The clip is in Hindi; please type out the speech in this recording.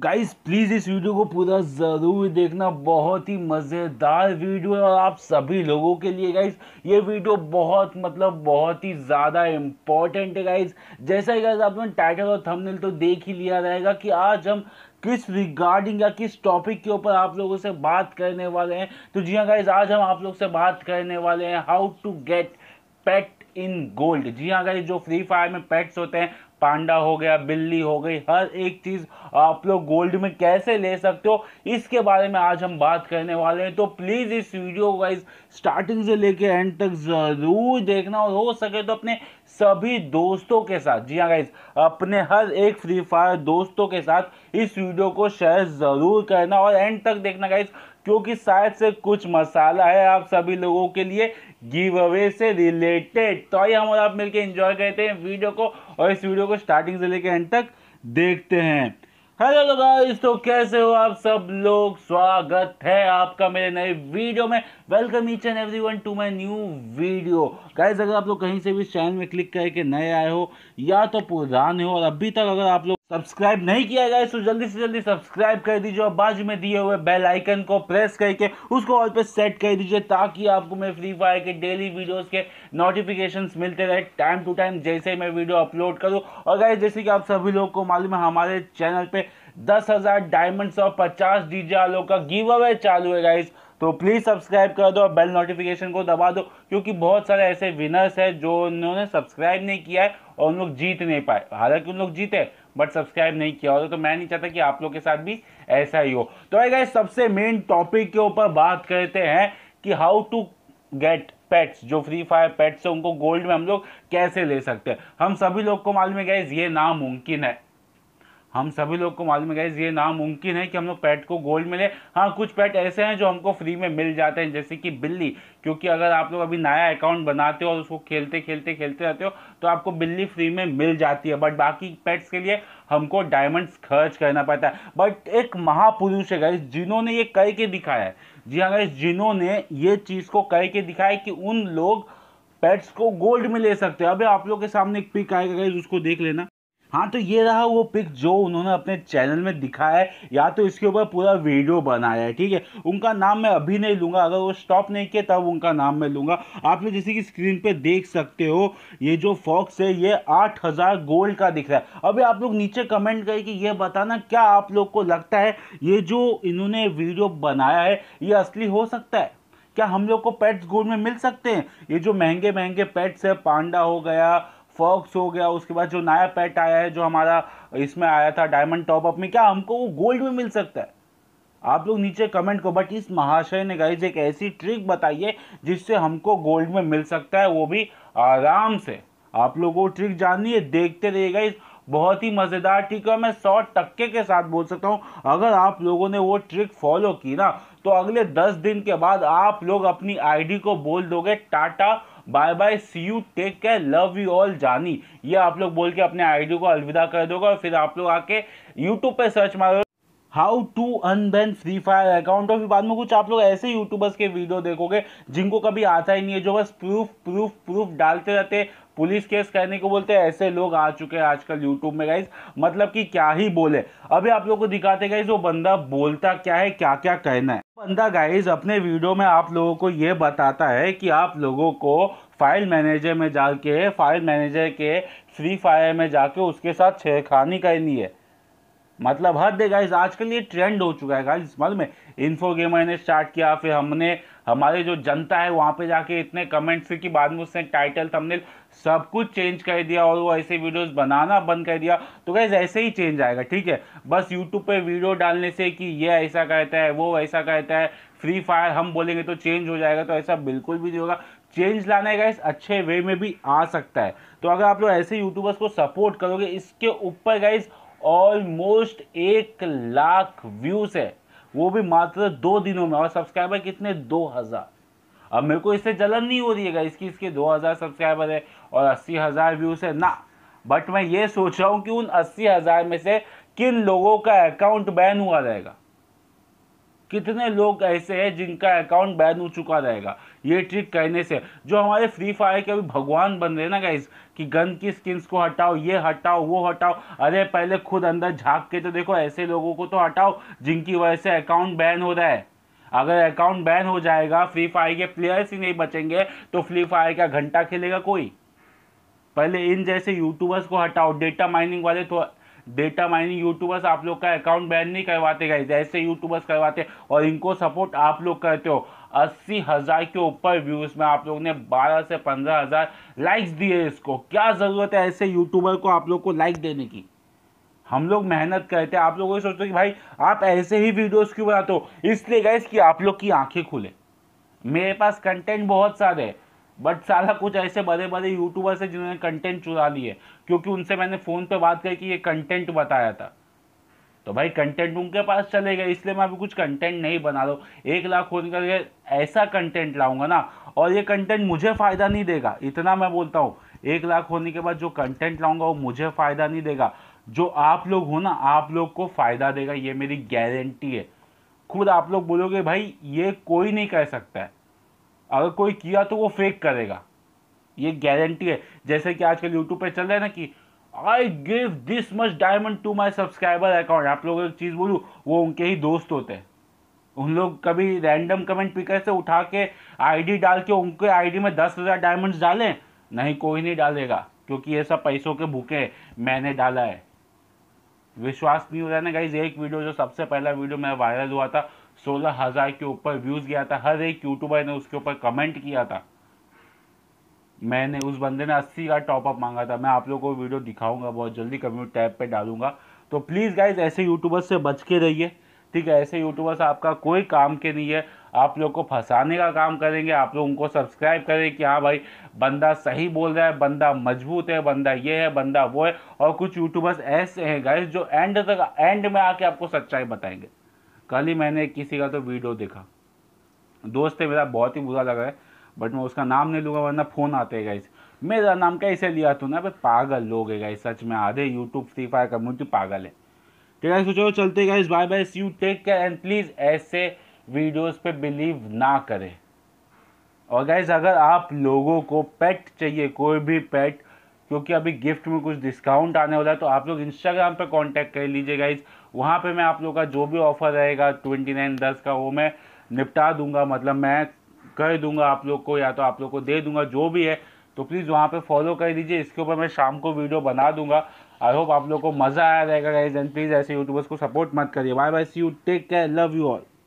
गाइस प्लीज़ इस वीडियो को पूरा ज़रूर देखना बहुत ही मज़ेदार वीडियो है और आप सभी लोगों के लिए गाइस ये वीडियो बहुत मतलब बहुत ही ज़्यादा इम्पॉर्टेंट है गाइस जैसा ही गाइस आपने टाइटल और थंबनेल तो देख ही लिया रहेगा कि आज हम किस रिगार्डिंग या किस टॉपिक के ऊपर आप लोगों से बात करने वाले हैं तो जी हाँ गाइज आज हम आप लोग से बात करने वाले हैं how to get pet in gold जी हाँ गाइज जो फ्री फायर में पेट्स होते हैं पांडा हो गया बिल्ली हो गई हर एक चीज़ आप लोग गोल्ड में कैसे ले सकते हो इसके बारे में आज हम बात करने वाले हैं तो प्लीज़ इस वीडियो को इस स्टार्टिंग से लेके एंड तक ज़रूर देखना और हो सके तो अपने सभी दोस्तों के साथ जी हाँ गाइज अपने हर एक फ्री फायर दोस्तों के साथ इस वीडियो को शेयर ज़रूर करना और एंड तक देखना गाइज क्योंकि शायद से कुछ मसाला है आप सभी लोगों के लिए गिव अवे से रिलेटेड तो आइए हम और आप मिलकर एंजॉय करते हैं वीडियो को और इस वीडियो को स्टार्टिंग से लेकर एंड तक देखते हैं हेलो तो गाइस तो कैसे हो आप सब लोग स्वागत है आपका मेरे नए वीडियो में welcome each and everyone to my new video guys अगर आप लोग कहीं से भी चैनल में क्लिक करके नए आए हो या तो पुराने हो और अभी तक अगर आप लोग सब्सक्राइब नहीं किया गया तो जल्दी से जल्दी सब्सक्राइब कर दीजिए और बाजू में दिए हुए बेल आइकन को प्रेस करके उसको ऑल पे सेट कर दीजिए ताकि आपको मैं फ्री फायर के डेली वीडियोस के नोटिफिकेशंस मिलते रहे टाइम टू टाइम जैसे मैं वीडियो अपलोड करूं और गाइस जैसे कि आप सभी लोग को मालूम है हमारे चैनल पर दस हज़ार डायमंड्स और पचास डीजे आलो का गिव अवे चालू है गाइज़ तो प्लीज़ सब्सक्राइब कर दो और बेल नोटिफिकेशन को दबा दो क्योंकि बहुत सारे ऐसे विनर्स हैं जो उन्होंने सब्सक्राइब नहीं किया है और उन लोग जीत नहीं पाए हालांकि उन लोग जीते बट सब्सक्राइब नहीं किया होता तो मैं नहीं चाहता कि आप लोग के साथ भी ऐसा ही हो तो आएगा सबसे मेन टॉपिक के ऊपर बात करते हैं कि हाउ टू गेट पेट्स जो फ्री फायर पेट्स है उनको गोल्ड में हम लोग कैसे ले सकते हैं हम सभी लोग को मालूम है गए ये नामुमकिन है हम सभी लोग को मालूम है ये नामुमकिन है कि हम लोग पेट को गोल्ड मिले हाँ कुछ पेट ऐसे हैं जो हमको फ्री में मिल जाते हैं जैसे कि बिल्ली क्योंकि अगर आप लोग अभी नया अकाउंट बनाते हो और उसको खेलते खेलते खेलते रहते हो तो आपको बिल्ली फ्री में मिल जाती है बट बाकी पेट्स के लिए हमको डायमंड्स खर्च करना पड़ता है बट एक महापुरुष है गाइज जिन्होंने ये करके दिखाया है जी हाँ गाइज जिन्होंने ये चीज़ को करके दिखाया कि उन लोग पेट्स को गोल्ड में ले सकते हैं अभी आप लोग के सामने एक पिक आएगा गाइज उसको देख लेना हाँ तो ये रहा वो पिक जो उन्होंने अपने चैनल में दिखाया है या तो इसके ऊपर पूरा वीडियो बनाया है ठीक है उनका नाम मैं अभी नहीं लूँगा अगर वो स्टॉप नहीं किया तब उनका नाम मैं लूँगा आप लोग जैसे कि स्क्रीन पे देख सकते हो ये जो फॉक्स है ये आठ हज़ार गोल्ड का दिख रहा है अभी आप लोग नीचे कमेंट करें कि ये बताना क्या आप लोग को लगता है ये जो इन्होंने वीडियो बनाया है ये असली हो सकता है क्या हम लोग को पेट्स गोल्ड में मिल सकते हैं ये जो महंगे महंगे पेट्स है पांडा हो गया फॉक्स हो गया उसके बाद जो नया पैट आया है जो हमारा इसमें आया था डायमंड टॉप अप में क्या हमको वो गोल्ड में मिल सकता है आप लोग नीचे कमेंट को बट इस महाशय ने गाइज एक ऐसी ट्रिक है जिससे हमको गोल्ड में मिल सकता है वो भी आराम से आप लोग वो ट्रिक जाननी है देखते रहिए इस बहुत ही मज़ेदार ट्रिक है मैं सौ टक्के के साथ बोल सकता हूँ अगर आप लोगों ने वो ट्रिक फॉलो की ना तो अगले दस दिन के बाद आप लोग अपनी आईडी को बोल दोगे tata bye bye see you take care love you all जानी ये आप लोग बोल के अपने आईडी को अलविदा कर दोगे और फिर आप लोग आके यूट्यूब पे सर्च मारो how to unban free fire account और फिर बाद में कुछ आप लोग ऐसे यूट्यूबर्स के वीडियो देखोगे जिनको कभी आता ही नहीं है जो बस प्रूफ प्रूफ प्रूफ डालते रहते पुलिस केस कहने को बोलते हैं ऐसे लोग आ चुके हैं आजकल यूट्यूब में गाइज मतलब कि क्या ही बोले अभी आप लोग को दिखाते गाइज वो बंदा बोलता क्या है क्या क्या कहना है बंदा गाइज अपने वीडियो में आप लोगों को ये बताता है कि आप लोगों को फाइल मैनेजर में जाके फाइल मैनेजर के फ्री फायर में जाके उसके साथ छेड़खानी करनी है मतलब हद है गाइज आजकल ये ट्रेंड हो चुका है गाइज मतलब इन्फो गेमर ने स्टार्ट किया फिर हमने हमारे जो जनता है वहाँ पे जाके इतने कमेंट्स कि बाद में उसने टाइटल थंबनेल सब कुछ चेंज कर दिया और वो ऐसे वीडियोस बनाना बंद कर दिया तो गैस ऐसे ही चेंज आएगा ठीक है बस यूट्यूब पे वीडियो डालने से कि ये ऐसा कहता है वो ऐसा कहता है फ्री फायर हम बोलेंगे तो चेंज हो जाएगा तो ऐसा बिल्कुल भी नहीं होगा चेंज लाना का इस अच्छे वे में भी आ सकता है तो अगर आप लोग ऐसे यूट्यूबर्स को सपोर्ट करोगे इसके ऊपर गाइज ऑलमोस्ट एक लाख व्यूज़ है वो भी मात्र दो दिनों में और सब्सक्राइबर कितने दो हज़ार अब मेरे को इससे जलन नहीं हो रही है इसकी इसके दो हज़ार सब्सक्राइबर है और अस्सी हज़ार व्यूज़ है ना बट मैं ये सोच रहा हूँ कि उन अस्सी हज़ार में से किन लोगों का अकाउंट बैन हुआ रहेगा कितने लोग ऐसे हैं जिनका अकाउंट बैन हो चुका रहेगा ये ट्रिक कहने से जो हमारे फ्री फायर के अभी भगवान बन रहे हैं ना गाइज कि गन की स्किन्स को हटाओ ये हटाओ वो हटाओ अरे पहले खुद अंदर झांक के तो देखो ऐसे लोगों को तो हटाओ जिनकी वजह से अकाउंट बैन हो रहा है अगर अकाउंट बैन हो जाएगा फ्री फायर के प्लेयर्स ही नहीं बचेंगे तो फ्री फायर का घंटा खेलेगा कोई पहले इन जैसे यूट्यूबर्स को हटाओ डेटा माइनिंग वाले तो डेटा माइनिंग यूट्यूबर्स आप लोग का अकाउंट बैन नहीं करवाते गए जैसे यूट्यूबर्स करवाते और इनको सपोर्ट आप लोग करते हो अस्सी हज़ार के ऊपर व्यूज़ में आप लोग ने बारह से पंद्रह हज़ार लाइक्स दिए इसको क्या ज़रूरत है ऐसे यूट्यूबर को आप लोग को लाइक देने की हम लोग मेहनत करते हैं आप लोग ये सोचते हो कि भाई आप ऐसे ही वीडियोस क्यों बनाते हो इसलिए गए कि आप लोग की आंखें खुले मेरे पास कंटेंट बहुत सारे है बट सारा कुछ ऐसे बड़े बड़े यूट्यूबर्स हैं जिन्होंने कंटेंट चुरा लिए क्योंकि उनसे मैंने फ़ोन पे बात करी कि ये कंटेंट बताया था तो भाई कंटेंट उनके पास चले गए इसलिए मैं अभी कुछ कंटेंट नहीं बना रहा हूँ एक लाख होने करके ऐसा कंटेंट लाऊंगा ना और ये कंटेंट मुझे फ़ायदा नहीं देगा इतना मैं बोलता हूँ एक लाख होने के बाद जो कंटेंट लाऊंगा वो मुझे फ़ायदा नहीं देगा जो आप लोग हो ना आप लोग को फ़ायदा देगा ये मेरी गारंटी है खुद आप लोग बोलोगे भाई ये कोई नहीं कह सकता है अगर कोई किया तो वो फेक करेगा ये गारंटी है जैसे कि आजकल यूट्यूब पे चल रहा है ना कि I give this much diamond to my subscriber account आप लोग एक चीज़ बोलूँ वो उनके ही दोस्त होते हैं उन लोग कभी रैंडम कमेंट पिकर से उठा के आईडी डाल के उनके आईडी में दस हज़ार डायमंड डालें नहीं कोई नहीं डालेगा क्योंकि ये सब पैसों के भूखे मैंने डाला है विश्वास नहीं हो रहा ना गाइज एक वीडियो जो सबसे पहला वीडियो मेरा वायरल हुआ था सोलह हज़ार के ऊपर व्यूज़ गया था हर एक यूट्यूबर ने उसके ऊपर कमेंट किया था मैंने उस बंदे ने अस्सी का टॉपअप मांगा था मैं आप लोगों को वीडियो दिखाऊंगा बहुत जल्दी कम्यूट टैब पे डालूंगा तो प्लीज़ गाइज ऐसे यूट्यूबर्स से बच के रहिए ठीक है ऐसे यूट्यूबर्स आपका कोई काम के नहीं है आप लोग को फंसाने का काम करेंगे आप लोग उनको सब्सक्राइब करें कि हाँ भाई बंदा सही बोल रहा है बंदा मजबूत है बंदा ये है बंदा वो है और कुछ यूट्यूबर्स ऐसे हैं गाइज जो एंड तक एंड में आके आपको सच्चाई बताएंगे कल ही मैंने किसी का तो वीडियो देखा दोस्त है मेरा बहुत ही बुरा लगा है बट मैं उसका नाम नहीं लूँगा वरना फ़ोन आते हैं गाइस मेरा नाम कैसे लिया ना भाई पागल लोग है गाइस सच में आधे यूट्यूब फ्री फायर मुझे पागल है ठीक है सोचो चलते guys bye bye see you take care and please ऐसे वीडियोस पे बिलीव ना करें और गाइज अगर आप लोगों को पेट चाहिए कोई भी पेट क्योंकि अभी गिफ्ट में कुछ डिस्काउंट आने वाला है तो आप लोग इंस्टाग्राम पर कांटेक्ट कर लीजिए गाइज़ वहाँ पे मैं आप लोग का जो भी ऑफर रहेगा ट्वेंटी नाइन दस का वो मैं निपटा दूंगा मतलब मैं कह दूंगा आप लोग को या तो आप लोग को दे दूंगा जो भी है तो प्लीज़ वहाँ पे फॉलो कर दीजिए इसके ऊपर मैं शाम को वीडियो बना दूंगा आई होप आप लोग को मज़ा आया रहेगा एंड प्लीज़ ऐसे यूट्यूबर्स को सपोर्ट मत करिए bye bye see you take care love you all